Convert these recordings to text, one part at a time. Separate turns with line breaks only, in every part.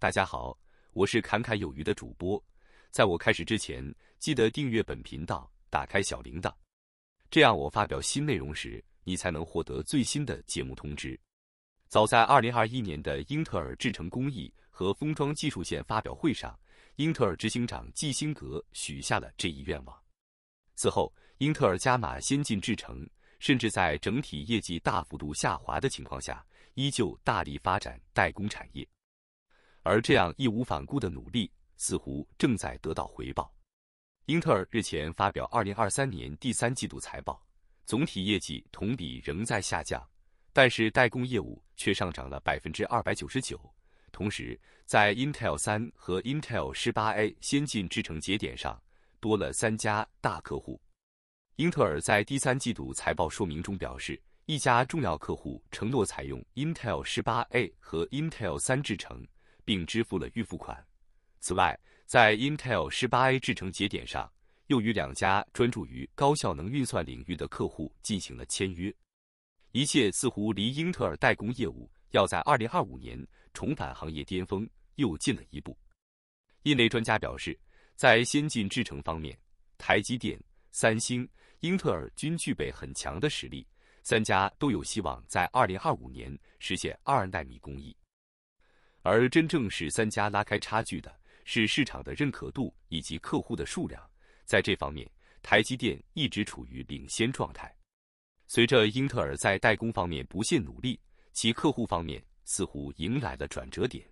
大家好，我是侃侃有余的主播。在我开始之前，记得订阅本频道，打开小铃铛，这样我发表新内容时，你才能获得最新的节目通知。早在二零二一年的英特尔制程工艺和封装技术线发表会上，英特尔执行长基辛格许下了这一愿望。此后，英特尔加码先进制程，甚至在整体业绩大幅度下滑的情况下，依旧大力发展代工产业。而这样义无反顾的努力似乎正在得到回报。英特尔日前发表二零二三年第三季度财报，总体业绩同比仍在下降，但是代工业务却上涨了百分之二百九十九。同时，在 Intel 三和 Intel 十八 A 先进制程节点上多了三家大客户。英特尔在第三季度财报说明中表示，一家重要客户承诺采用 Intel 十八 A 和 Intel 三制程。并支付了预付款。此外，在 Intel 十八 A 制程节点上，又与两家专注于高效能运算领域的客户进行了签约。一切似乎离英特尔代工业务要在2025年重返行业巅峰又近了一步。业内专家表示，在先进制程方面，台积电、三星、英特尔均具备很强的实力，三家都有希望在2025年实现二纳米工艺。而真正使三家拉开差距的是市场的认可度以及客户的数量，在这方面，台积电一直处于领先状态。随着英特尔在代工方面不懈努力，其客户方面似乎迎来了转折点。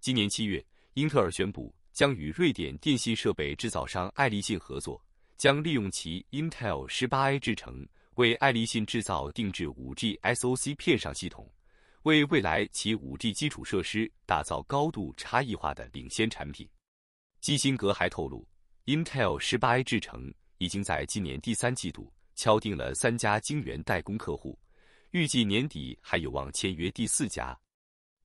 今年七月，英特尔宣布将与瑞典电信设备制造商爱立信合作，将利用其 Intel 十八 A 制程为爱立信制造定制 5G SoC 片上系统。为未来其 5G 基础设施打造高度差异化的领先产品，基辛格还透露，Intel 18A 制程已经在今年第三季度敲定了三家晶圆代工客户，预计年底还有望签约第四家。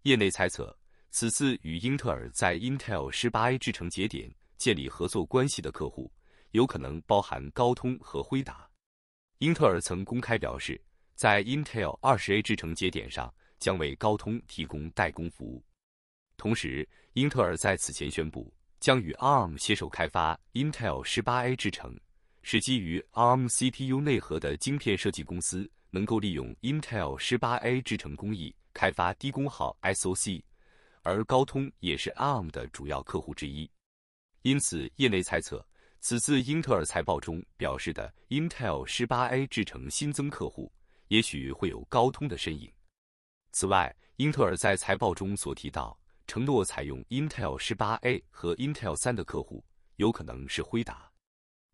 业内猜测，此次与英特尔在 Intel 18A 制程节点建立合作关系的客户，有可能包含高通和辉达。英特尔曾公开表示，在 Intel 20A 制程节点上。将为高通提供代工服务。同时，英特尔在此前宣布，将与 ARM 携手开发 Intel 18A 制程，使基于 ARM CPU 内核的晶片设计公司能够利用 Intel 18A 制程工艺开发低功耗 SoC。而高通也是 ARM 的主要客户之一，因此业内猜测，此次英特尔财报中表示的 Intel 18A 制程新增客户，也许会有高通的身影。此外，英特尔在财报中所提到承诺采用 Intel 十八 A 和 Intel 三的客户，有可能是辉达。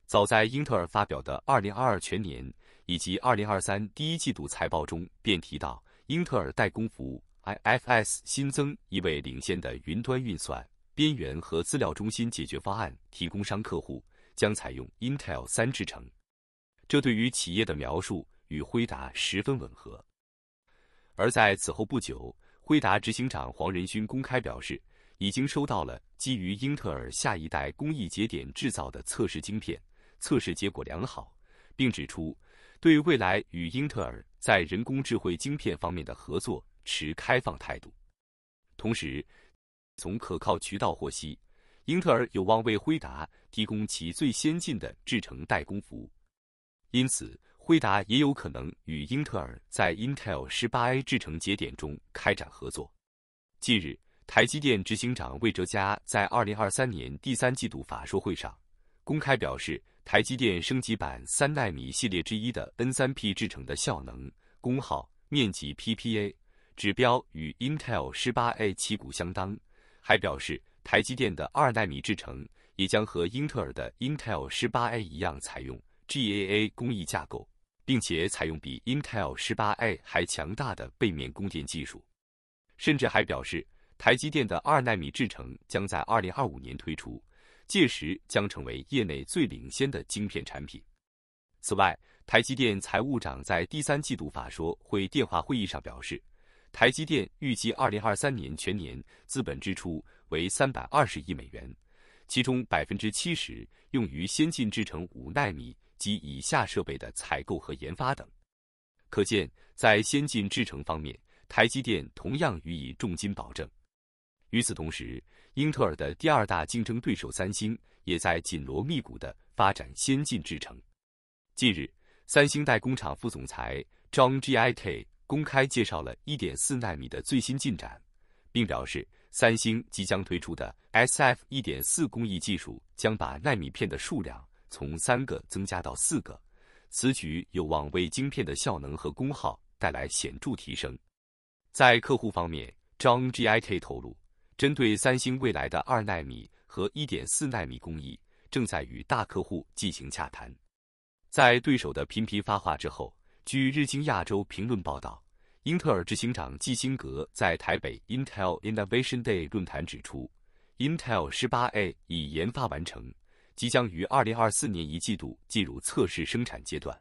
早在英特尔发表的二零二二全年以及二零二三第一季度财报中，便提到英特尔代工服务 IFS 新增一位领先的云端运算、边缘和资料中心解决方案提供商客户，将采用 Intel 三制程。这对于企业的描述与辉达十分吻合。而在此后不久，辉达执行长黄仁勋公开表示，已经收到了基于英特尔下一代工艺节点制造的测试晶片，测试结果良好，并指出对未来与英特尔在人工智能晶片方面的合作持开放态度。同时，从可靠渠道获悉，英特尔有望为辉达提供其最先进的制成代工服务，因此。惠达也有可能与英特尔在 Intel 十八 A 制程节点中开展合作。近日，台积电执行长魏哲嘉在二零二三年第三季度法说会上公开表示，台积电升级版三纳米系列之一的 N 三 P 制程的效能、功耗、面积 P P A 指标与 Intel 十八 A 旗鼓相当。还表示，台积电的二纳米制程也将和英特尔的 Intel 十八 A 一样采用 G A A 工艺架构。并且采用比 Intel 18A 还强大的背面供电技术，甚至还表示台积电的二纳米制程将在2025年推出，届时将成为业内最领先的晶片产品。此外，台积电财务长在第三季度法说会电话会议上表示，台积电预计2023年全年资本支出为320亿美元，其中百分之七十用于先进制程五纳米。及以下设备的采购和研发等，可见在先进制程方面，台积电同样予以重金保证。与此同时，英特尔的第二大竞争对手三星也在紧锣密鼓地发展先进制程。近日，三星代工厂副总裁 John G. I. K. 公开介绍了1.4纳米的最新进展，并表示，三星即将推出的 S.F. 1.4工艺技术将把纳米片的数量。从三个增加到四个，此举有望为晶片的效能和功耗带来显著提升。在客户方面，John Gik 透露，针对三星未来的二纳米和一点四纳米工艺，正在与大客户进行洽谈。在对手的频频发话之后，据日经亚洲评论报道，英特尔执行长基辛格在台北 Intel Innovation Day 论坛指出，Intel 18A 已研发完成。即将于二零二四年一季度进入测试生产阶段。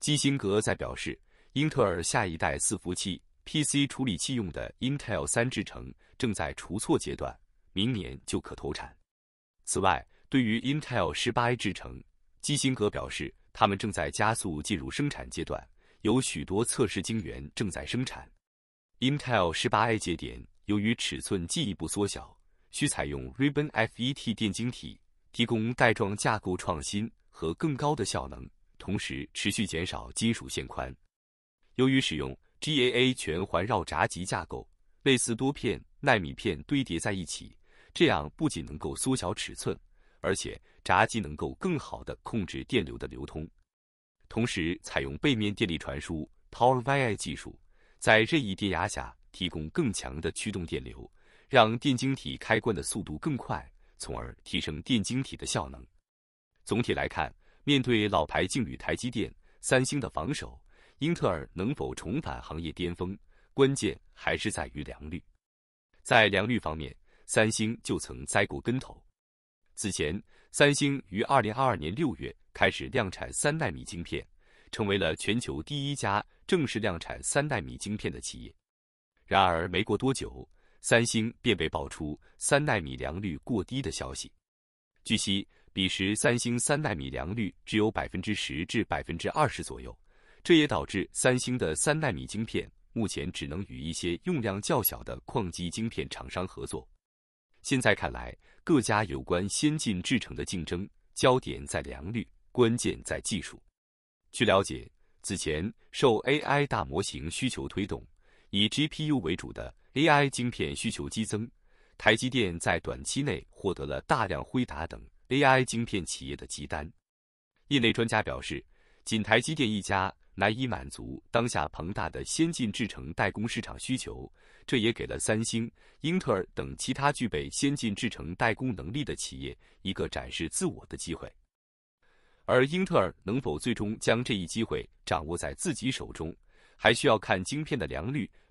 基辛格在表示，英特尔下一代伺服器 PC 处理器用的 Intel 三制程正在除错阶段，明年就可投产。此外，对于 Intel 十八 A 制程，基辛格表示，他们正在加速进入生产阶段，有许多测试晶圆正在生产。Intel 十八 A 节点由于尺寸进一步缩小，需采用 Ribbon FET 电晶体。提供带状架构创新和更高的效能，同时持续减少金属线宽。由于使用 GAA 全环绕闸极架构，类似多片纳米片堆叠在一起，这样不仅能够缩小尺寸，而且闸极能够更好的控制电流的流通。同时采用背面电力传输 （Power Vi） 技术，在任意电压下提供更强的驱动电流，让电晶体开关的速度更快。从而提升电晶体的效能。总体来看，面对老牌劲铝台积电、三星的防守，英特尔能否重返行业巅峰，关键还是在于良率。在良率方面，三星就曾栽过跟头。此前，三星于二零二二年六月开始量产三纳米晶片，成为了全球第一家正式量产三纳米晶片的企业。然而，没过多久，三星便被爆出三纳米良率过低的消息。据悉，彼时三星三纳米良率只有百分之十至百分之二十左右，这也导致三星的三纳米晶片目前只能与一些用量较小的矿机晶片厂商合作。现在看来，各家有关先进制程的竞争焦点在良率，关键在技术。据了解，此前受 AI 大模型需求推动，以 GPU 为主的。AI 晶片需求激增，台积电在短期内获得了大量辉达等 AI 晶片企业的集单。业内专家表示，仅台积电一家难以满足当下庞大的先进制程代工市场需求，这也给了三星、英特尔等其他具备先进制程代工能力的企业一个展示自我的机会。而英特尔能否最终将这一机会掌握在自己手中，还需要看晶片的良率。